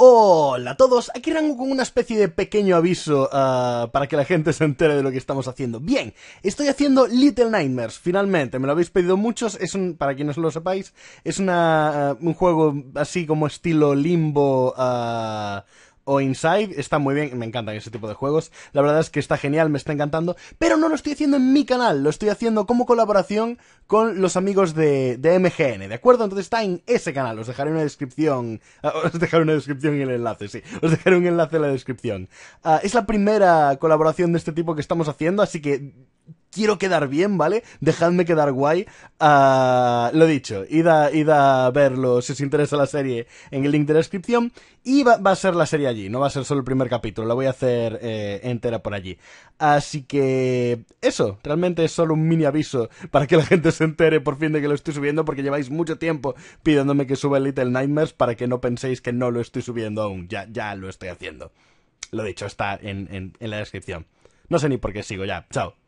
Hola a todos, aquí Rango con una especie de pequeño aviso ah, para que la gente se entere de lo que estamos haciendo. Bien, estoy haciendo Little Nightmares, finalmente, me lo habéis pedido muchos, es un, para quienes no lo sepáis, es ah, un juego así como estilo limbo... Uh, o Inside está muy bien, me encantan ese tipo de juegos. La verdad es que está genial, me está encantando, pero no lo estoy haciendo en mi canal, lo estoy haciendo como colaboración con los amigos de, de MGN, ¿de acuerdo? Entonces está en ese canal, os dejaré una descripción, ah, os dejaré una descripción y el enlace, sí, os dejaré un enlace en la descripción. Ah, es la primera colaboración de este tipo que estamos haciendo, así que quiero quedar bien, ¿vale? Dejadme quedar guay. Ah, lo dicho, id a, verlo si os interesa la serie en el link de la descripción. Y va, a ser la serie allí, no va a ser solo el primer capítulo, la voy a hacer eh, entera por allí. Así que eso, realmente es solo un mini aviso para que la gente se entere por fin de que lo estoy subiendo, porque lleváis mucho tiempo pidiéndome que suba Little Nightmares para que no penséis que no lo estoy subiendo aún, ya, ya lo estoy haciendo. Lo dicho, está en, en la descripción. No sé ni por qué sigo ya. Chao.